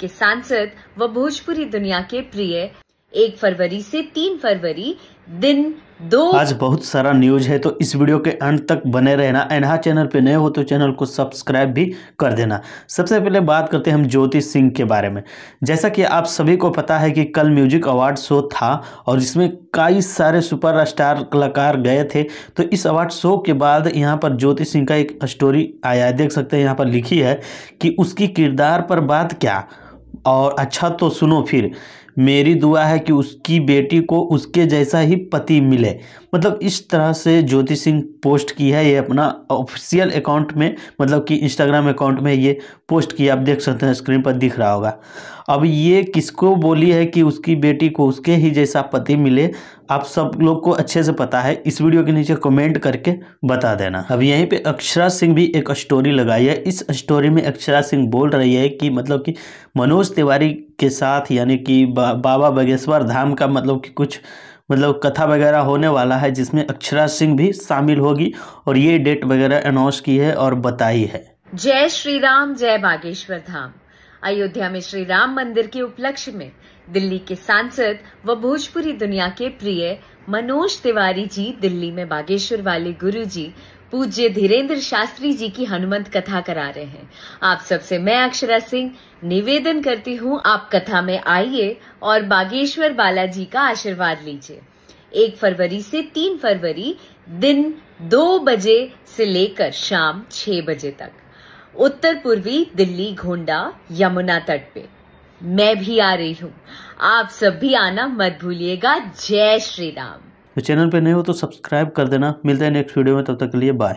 के सांसद व भोजपुरी दुनिया के प्रिय एक फरवरी से तीन फरवरी दिन दो आज बहुत सारा न्यूज है तो इस वीडियो के अंत तक बने रहना एनहा चैनल पे नए हो तो चैनल को सब्सक्राइब भी कर देना सबसे पहले बात करते हैं हम ज्योति सिंह के बारे में जैसा कि आप सभी को पता है कि कल म्यूजिक अवार्ड शो था और इसमें कई सारे सुपर स्टार कलाकार गए थे तो इस अवार्ड शो के बाद यहाँ पर ज्योति सिंह का एक स्टोरी आया देख सकते हैं यहाँ पर लिखी है कि उसकी किरदार पर बात क्या और अच्छा तो सुनो फिर मेरी दुआ है कि उसकी बेटी को उसके जैसा ही पति मिले मतलब इस तरह से ज्योति सिंह पोस्ट की है ये अपना ऑफिशियल अकाउंट में मतलब कि इंस्टाग्राम अकाउंट में ये पोस्ट की आप देख सकते हैं स्क्रीन पर दिख रहा होगा अब ये किसको बोली है कि उसकी बेटी को उसके ही जैसा पति मिले आप सब लोग को अच्छे से पता है इस वीडियो के नीचे कमेंट करके बता देना अब यहीं पे अक्षरा सिंह भी एक स्टोरी लगाई है इस स्टोरी में अक्षरा सिंह बोल रही है कि मतलब कि मनोज मनोज तिवारी के साथ यानी कि बा, बाबा बगेश्वर धाम का मतलब कि कुछ मतलब कथा वगैरह होने वाला है जिसमें अक्षरा सिंह भी शामिल होगी और ये डेट वगैरह अनाउंस की है और बताई है जय श्री राम जय बागेश्वर धाम अयोध्या में श्री राम मंदिर के उपलक्ष्य में दिल्ली के सांसद व भोजपुरी दुनिया के प्रिय मनोज तिवारी जी दिल्ली में बागेश्वर वाले गुरु जी पूज्य धीरेन्द्र शास्त्री जी की हनुमंत कथा करा रहे हैं आप सबसे मैं अक्षरा सिंह निवेदन करती हूँ आप कथा में आइए और बागेश्वर बालाजी का आशीर्वाद लीजिए एक फरवरी से तीन फरवरी दिन दो बजे से लेकर शाम छह बजे तक उत्तर पूर्वी दिल्ली घोंडा यमुना तट पे मैं भी आ रही हूँ आप सब भी आना मत भूलिएगा जय श्री राम तो चैनल पर नए हो तो सब्सक्राइब कर देना मिलते हैं नेक्स्ट वीडियो में तब तक के लिए बाय